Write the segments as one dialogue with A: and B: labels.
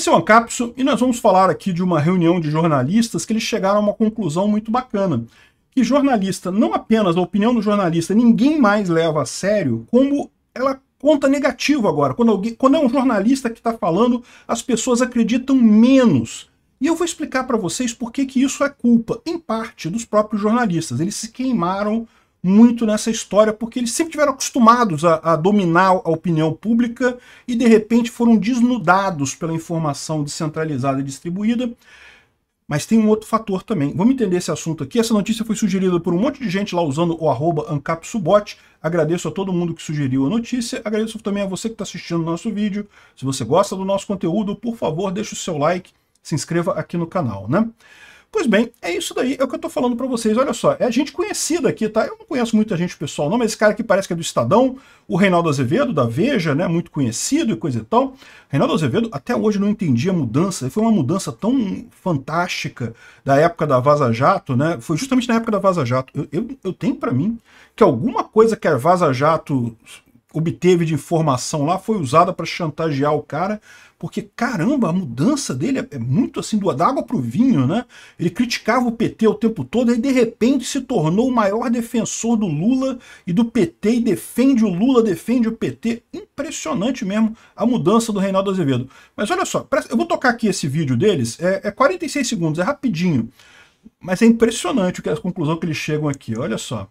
A: Esse é o Ancapso e nós vamos falar aqui de uma reunião de jornalistas que eles chegaram a uma conclusão muito bacana. Que jornalista, não apenas a opinião do jornalista, ninguém mais leva a sério, como ela conta negativo agora. Quando, alguém, quando é um jornalista que está falando, as pessoas acreditam menos. E eu vou explicar para vocês por que, que isso é culpa, em parte, dos próprios jornalistas. Eles se queimaram muito nessa história, porque eles sempre tiveram acostumados a, a, dominar a opinião pública e de repente foram desnudados pela informação descentralizada e distribuída. Mas tem um outro fator também. Vamos entender esse assunto aqui. Essa notícia foi sugerida por um monte de gente lá usando o arroba AncapSubot. Agradeço a todo mundo que sugeriu a notícia. Agradeço também a você que está assistindo o nosso vídeo. Se você gosta do nosso conteúdo, por favor, deixe o seu like, se inscreva aqui no canal, né? Pois bem, é isso daí, é o que eu tô falando para vocês. Olha só, é gente conhecida aqui, tá? Eu não conheço muita gente pessoal, não, mas esse cara aqui parece que é do Estadão, o Reinaldo Azevedo, da Veja, né? Muito conhecido e coisa e tal. Reinaldo Azevedo, até hoje não entendi a mudança, foi uma mudança tão fantástica da época da Vaza Jato, né? Foi justamente na época da Vaza Jato. Eu, eu, eu tenho para mim que alguma coisa que a Vaza Jato obteve de informação lá foi usada para chantagear o cara porque caramba, a mudança dele é, é muito assim, do da água para o vinho, né? Ele criticava o PT o tempo todo e de repente se tornou o maior defensor do Lula e do PT e defende o Lula, defende o PT. Impressionante mesmo a mudança do Reinaldo Azevedo. Mas olha só, eu vou tocar aqui esse vídeo deles, é, é 46 segundos, é rapidinho. Mas é impressionante a conclusão que eles chegam aqui, olha só.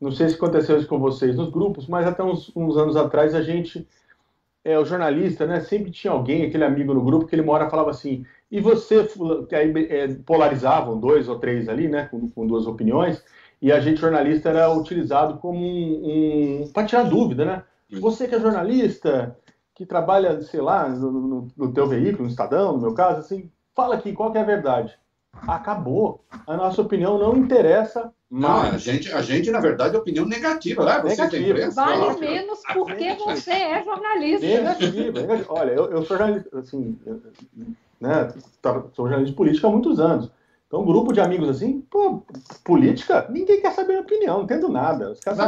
A: Não sei se aconteceu isso com vocês nos grupos, mas até uns, uns anos atrás a gente é, o jornalista, né? Sempre tinha alguém, aquele amigo no grupo, que ele mora falava assim, e você, que aí é, polarizavam dois ou três ali, né? Com, com, duas opiniões, e a gente jornalista era utilizado como um, um para tirar dúvida, né? Você que é jornalista, que trabalha, sei lá, no, no, no teu veículo, no Estadão, no meu caso, assim, fala aqui qual é a verdade acabou. A nossa opinião não interessa. Não, a gente, a gente, na verdade, é opinião negativa. né você negativa. tem imprensa, vale menos porque você é jornalista. Negativa, negativa. Olha, eu, eu, sou jornalista, assim, né, tá, sou jornalista de política há muitos anos. Então, um grupo de amigos assim, pô, política, ninguém quer saber a opinião, não entendo nada. Os caras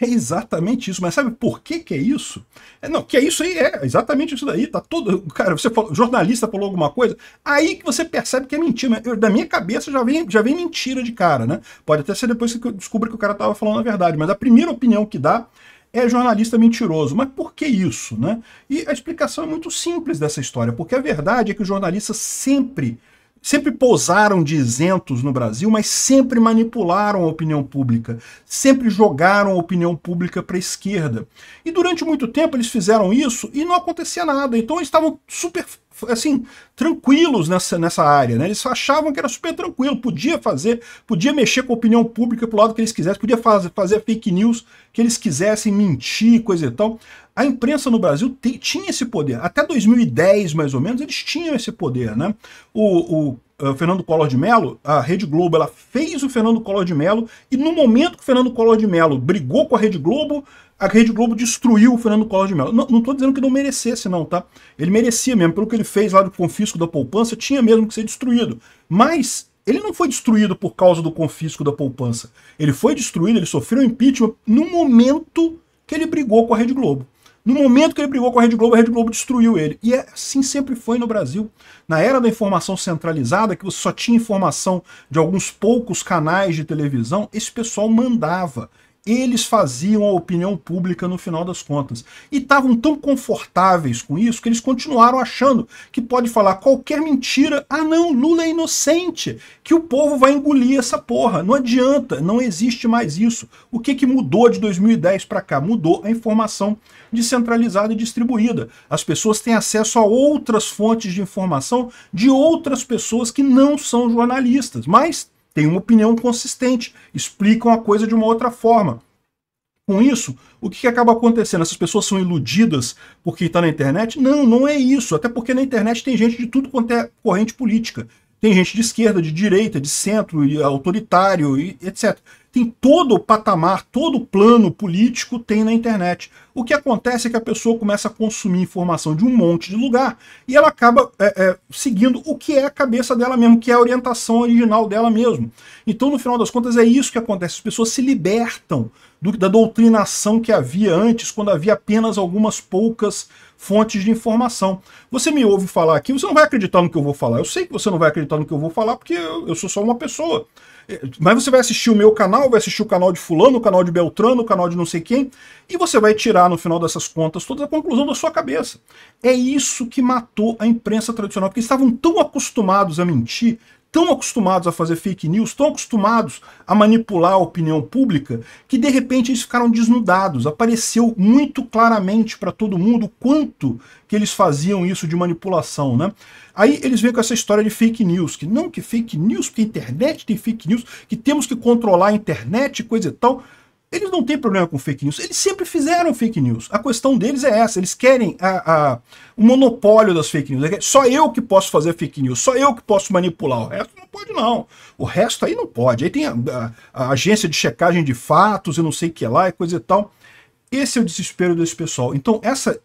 A: é exatamente isso. Mas sabe por que que é isso? É, não, que é isso aí, é exatamente isso daí. Tá todo, cara, você falou, jornalista falou alguma coisa, aí que você percebe que é mentira. Eu, da minha cabeça já vem, já vem mentira de cara, né? Pode até ser depois que eu descubra que o cara tava falando a verdade, mas a primeira opinião que dá é jornalista mentiroso. Mas por que isso, né? E a explicação é muito simples dessa história, porque a verdade é que o jornalista sempre sempre pousaram de isentos no Brasil, mas sempre manipularam a opinião pública, sempre jogaram a opinião pública para a esquerda. E durante muito tempo eles fizeram isso e não acontecia nada. Então eles estavam super assim, tranquilos nessa, nessa área, né? Eles achavam que era super tranquilo, podia fazer, podia mexer com a opinião pública pro lado que eles quisessem, podia fazer, fazer fake news que eles quisessem, mentir, coisa e tal. A imprensa no Brasil te, tinha esse poder. Até 2010, mais ou menos, eles tinham esse poder. Né? O, o, o eh, Fernando Collor de Mello, a Rede Globo, ela fez o Fernando Collor de Mello, e no momento que o Fernando Collor de Mello brigou com a Rede Globo, a Rede Globo destruiu o Fernando Collor de Mello. Não, estou dizendo que não merecesse, não, tá? Ele merecia mesmo. Pelo que ele fez lá do confisco da poupança, tinha mesmo que ser destruído. Mas ele não foi destruído por causa do confisco da poupança. Ele foi destruído, ele sofreu impeachment no momento que ele brigou com a Rede Globo. No momento que ele brigou com a Rede Globo, a Rede Globo destruiu ele. E é assim sempre foi no Brasil. Na era da informação centralizada, que você só tinha informação de alguns poucos canais de televisão, esse pessoal mandava eles faziam a opinião pública no final das contas. E estavam tão confortáveis com isso que eles continuaram achando que pode falar qualquer mentira. Ah, não, Lula é inocente, que o povo vai engolir essa porra. Não adianta, não existe mais isso. O que, que mudou de 2010 para cá? Mudou a informação descentralizada e distribuída. As pessoas têm acesso a outras fontes de informação de outras pessoas que não são jornalistas, mas têm uma opinião consistente, explicam a coisa de uma outra forma. Com isso, o que, que acaba acontecendo? Essas pessoas são iludidas porque está na internet? Não, não é isso. Até porque na internet tem gente de tudo quanto é corrente política. Tem gente de esquerda, de direita, de centro, autoritário, e etc. Tem todo o patamar, todo o plano político tem na internet. O que acontece é que a pessoa começa a consumir informação de um monte de lugar e ela acaba é, é, seguindo o que é a cabeça dela mesmo, que é a orientação original dela mesmo. Então, no final das contas, é isso que acontece. As pessoas se libertam do, da doutrinação que havia antes, quando havia apenas algumas poucas fontes de informação. Você me ouve falar aqui, você não vai acreditar no que eu vou falar. Eu sei que você não vai acreditar no que eu vou falar, porque eu, eu sou só uma pessoa. É, mas você vai assistir o meu canal, vai assistir o canal de fulano, o canal de Beltrano, o canal de não sei quem, e você vai tirar no final dessas contas toda a conclusão da sua cabeça. É isso que matou a imprensa tradicional, porque estavam tão acostumados a mentir tão acostumados a fazer fake news, tão acostumados a manipular a opinião pública, que de repente eles ficaram desnudados. Apareceu muito claramente para todo mundo o quanto que eles faziam isso de manipulação, né? Aí eles vêm com essa história de fake news, que não que fake news, que a internet tem fake news, que temos que controlar a internet, coisa e tal. Eles não têm problema com fake news, eles sempre fizeram fake news. A questão deles é essa, eles querem a, a, o monopólio das fake news. Só eu que posso fazer fake news, só eu que posso manipular, o resto não pode não. O resto aí não pode. Aí tem a, a agência de checagem de fatos e não sei o que lá e coisa e tal. Esse é o desespero desse pessoal. Então essa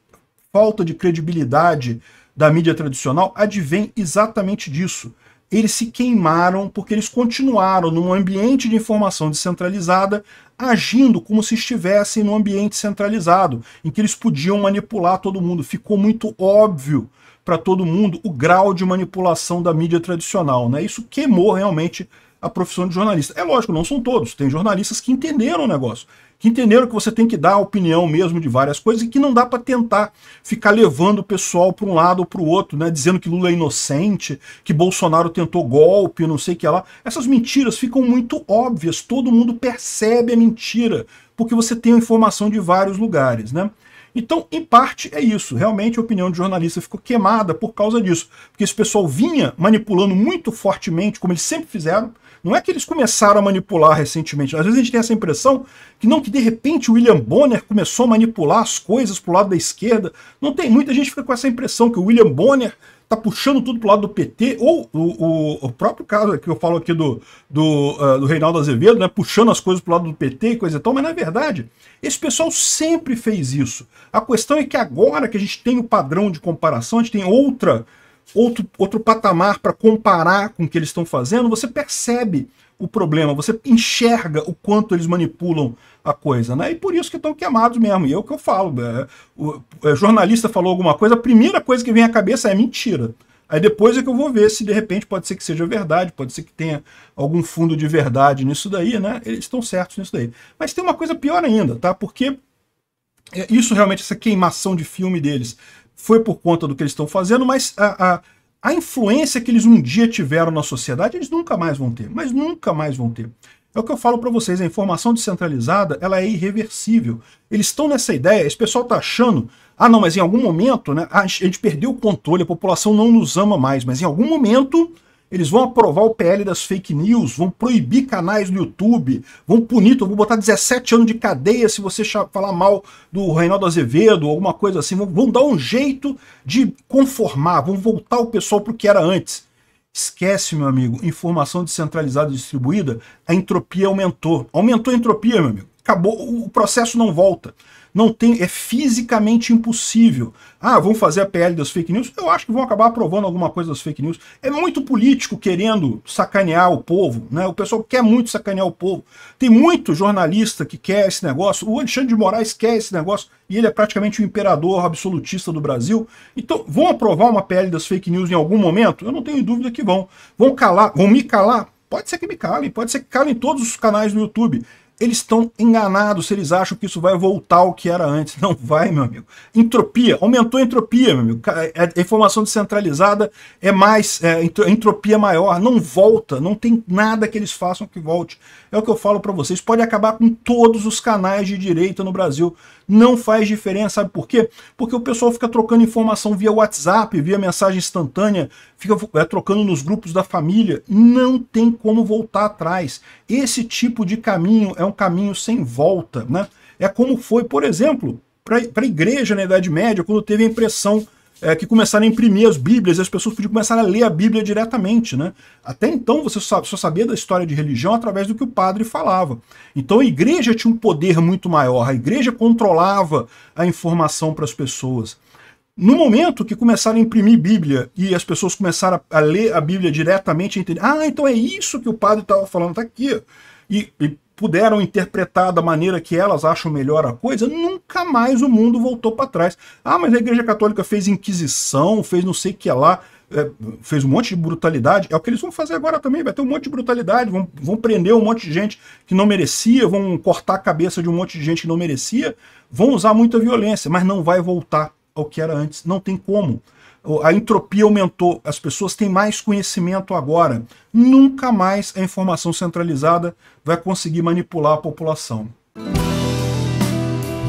A: falta de credibilidade da mídia tradicional advém exatamente disso eles se queimaram porque eles continuaram num ambiente de informação descentralizada, agindo como se estivessem num ambiente centralizado, em que eles podiam manipular todo mundo. Ficou muito óbvio para todo mundo o grau de manipulação da mídia tradicional. Né? Isso queimou realmente a profissão de jornalista. É lógico, não são todos. Tem jornalistas que entenderam o negócio, que entenderam que você tem que dar opinião mesmo de várias coisas e que não dá para tentar ficar levando o pessoal para um lado ou para o outro, né, dizendo que Lula é inocente, que Bolsonaro tentou golpe, não sei o que lá. Essas mentiras ficam muito óbvias, todo mundo percebe a mentira, porque você tem a informação de vários lugares, né? Então, em parte, é isso. Realmente, a opinião de jornalista ficou queimada por causa disso. Porque esse pessoal vinha manipulando muito fortemente, como eles sempre fizeram. Não é que eles começaram a manipular recentemente. Às vezes a gente tem essa impressão que não, que de repente o William Bonner começou a manipular as coisas para o lado da esquerda. Não tem. Muita gente fica com essa impressão que o William Bonner tá puxando tudo pro lado do PT, ou o, o, o próprio caso que eu falo aqui do, do, uh, do Reinaldo Azevedo, né, puxando as coisas pro lado do PT e coisa e tal, mas na verdade, esse pessoal sempre fez isso. A questão é que agora que a gente tem o padrão de comparação, a gente tem outra outro, outro patamar para comparar com o que eles estão fazendo, você percebe o problema, você enxerga o quanto eles manipulam a coisa, né? E por isso que estão queimados mesmo. E é o que eu falo. É, o é, jornalista falou alguma coisa, a primeira coisa que vem à cabeça é mentira. Aí depois é que eu vou ver se de repente pode ser que seja verdade, pode ser que tenha algum fundo de verdade nisso daí, né? Eles estão certos nisso daí. Mas tem uma coisa pior ainda, tá? Porque é, isso realmente, essa queimação de filme deles foi por conta do que eles estão fazendo, mas a, a a influência que eles um dia tiveram na sociedade, eles nunca mais vão ter, mas nunca mais vão ter. É o que eu falo para vocês, a informação descentralizada, ela é irreversível. Eles estão nessa ideia, esse pessoal está achando, ah não, mas em algum momento, né, a gente perdeu o controle, a população não nos ama mais, mas em algum momento eles vão aprovar o PL das fake news, vão proibir canais no YouTube, vão punir, vão botar 17 anos de cadeia se você falar mal do Reinaldo Azevedo, alguma coisa assim. Vão, vão dar um jeito de conformar, vão voltar o pessoal para o que era antes. Esquece, meu amigo, informação descentralizada e distribuída, a entropia aumentou. Aumentou a entropia, meu amigo. Acabou, o processo não volta. Não tem, é fisicamente impossível. Ah, vão fazer a PL das fake news? Eu acho que vão acabar aprovando alguma coisa das fake news. É muito político querendo sacanear o povo, né? O pessoal quer muito sacanear o povo. Tem muito jornalista que quer esse negócio. O Alexandre de Moraes quer esse negócio e ele é praticamente o imperador absolutista do Brasil. Então, vão aprovar uma PL das fake news em algum momento? Eu não tenho dúvida que vão. Vão calar, vão me calar? Pode ser que me calem, pode ser que calem todos os canais do YouTube. Eles estão enganados se eles acham que isso vai voltar ao que era antes. Não vai, meu amigo. Entropia, aumentou a entropia, meu amigo. É, é, a informação descentralizada é mais, é, é, entropia maior. Não volta, não tem nada que eles façam que volte. É o que eu falo para vocês, pode acabar com todos os canais de direita no Brasil. Não faz diferença, sabe por quê? Porque o pessoal fica trocando informação via WhatsApp, via mensagem instantânea, fica é, trocando nos grupos da família. Não tem como voltar atrás. Esse tipo de caminho é um caminho sem volta, né? É como foi, por exemplo, para a igreja na Idade Média, quando teve a impressão é, que começaram a imprimir as Bíblias e as pessoas podiam começar a ler a Bíblia diretamente. Né? Até então você só, sabia da história de religião através do que o padre falava. Então a igreja tinha um poder muito maior, a igreja controlava a informação para as pessoas. No momento que começaram a imprimir Bíblia e as pessoas começaram a ler a Bíblia diretamente, a entender, ah, então é isso que o padre estava falando, está aqui. E, e, puderam interpretar da maneira que elas acham melhor a coisa, nunca mais o mundo voltou para trás. Ah, mas a Igreja Católica fez Inquisição, fez não sei o que lá, é, fez um monte de brutalidade. É o que eles vão fazer agora também, vai ter um monte de brutalidade, vão, vão prender um monte de gente que não merecia, vão cortar a cabeça de um monte de gente que não merecia, vão usar muita violência, mas não vai voltar ao que era antes. Não tem como a entropia aumentou, as pessoas têm mais conhecimento agora. Nunca mais a informação centralizada vai conseguir manipular a população.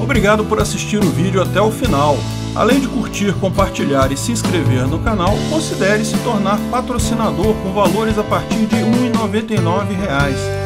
A: Obrigado por assistir o vídeo até o final. Além de curtir, compartilhar e se inscrever no canal, considere se tornar patrocinador com valores a partir de R$ 1,99